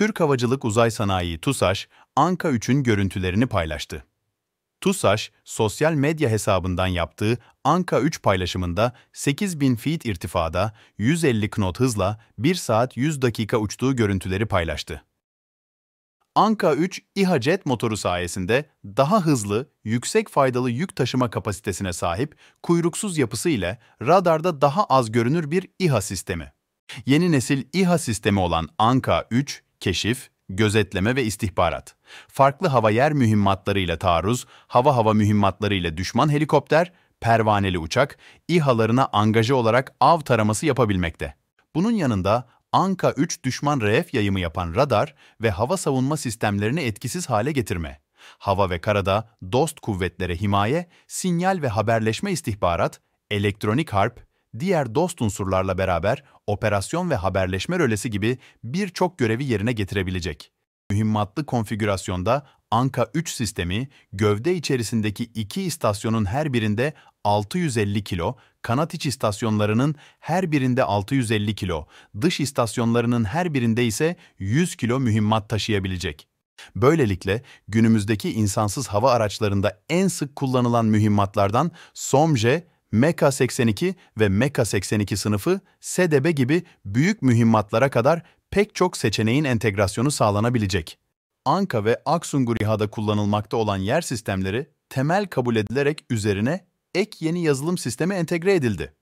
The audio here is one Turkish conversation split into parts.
Türk Havacılık Uzay Sanayii TUSAŞ, Anka 3'ün görüntülerini paylaştı. TUSAŞ, sosyal medya hesabından yaptığı Anka 3 paylaşımında 8000 feet irtifada 150 knot hızla 1 saat 100 dakika uçtuğu görüntüleri paylaştı. Anka 3 İHA jet motoru sayesinde daha hızlı, yüksek faydalı yük taşıma kapasitesine sahip, kuyruksuz yapısı ile radarda daha az görünür bir İHA sistemi. Yeni nesil İHA sistemi olan Anka 3, keşif, gözetleme ve istihbarat. Farklı hava-yer mühimmatlarıyla taarruz, hava-hava mühimmatlarıyla düşman helikopter, pervaneli uçak, İHA'larına angaje olarak av taraması yapabilmekte. Bunun yanında Anka-3 düşman RF yayımı yapan radar ve hava savunma sistemlerini etkisiz hale getirme. Hava ve karada dost kuvvetlere himaye, sinyal ve haberleşme istihbarat, elektronik harp, diğer dost unsurlarla beraber operasyon ve haberleşme rölesi gibi birçok görevi yerine getirebilecek. Mühimmatlı konfigürasyonda Anka 3 sistemi gövde içerisindeki iki istasyonun her birinde 650 kilo, kanat iç istasyonlarının her birinde 650 kilo, dış istasyonlarının her birinde ise 100 kilo mühimmat taşıyabilecek. Böylelikle günümüzdeki insansız hava araçlarında en sık kullanılan mühimmatlardan SOMJE MK82 ve MK82 sınıfı, SDB gibi büyük mühimmatlara kadar pek çok seçeneğin entegrasyonu sağlanabilecek. Anka ve Aksunguriha'da kullanılmakta olan yer sistemleri temel kabul edilerek üzerine ek yeni yazılım sistemi entegre edildi.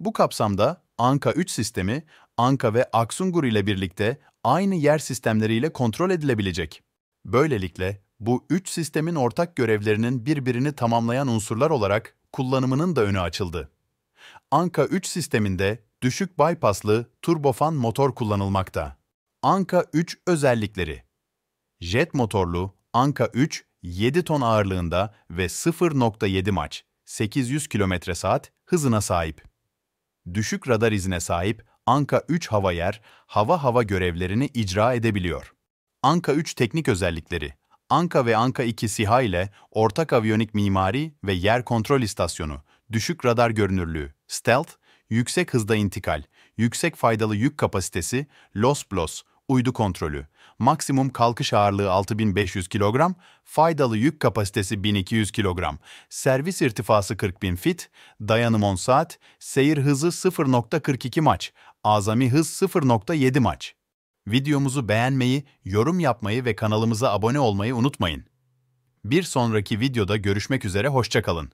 Bu kapsamda Anka 3 sistemi, Anka ve Aksungur ile birlikte aynı yer sistemleriyle kontrol edilebilecek. Böylelikle bu üç sistemin ortak görevlerinin birbirini tamamlayan unsurlar olarak kullanımının da önü açıldı. Anka 3 sisteminde düşük bypasslı turbofan motor kullanılmakta. Anka 3 özellikleri Jet motorlu Anka 3, 7 ton ağırlığında ve 0.7 maç, 800 km saat hızına sahip. Düşük radar izine sahip Anka 3 hava yer, hava hava görevlerini icra edebiliyor. Anka 3 teknik özellikleri Anka ve Anka 2 SİHA ile ortak aviyonik mimari ve yer kontrol istasyonu, düşük radar görünürlüğü, stealth, yüksek hızda intikal, yüksek faydalı yük kapasitesi, LOS-BLOS, uydu kontrolü, maksimum kalkış ağırlığı 6500 kilogram, faydalı yük kapasitesi 1200 kilogram, servis irtifası 40.000 fit, dayanım 10 saat, seyir hızı 0.42 maç, azami hız 0.7 maç. Videomuzu beğenmeyi, yorum yapmayı ve kanalımıza abone olmayı unutmayın. Bir sonraki videoda görüşmek üzere hoşçakalın.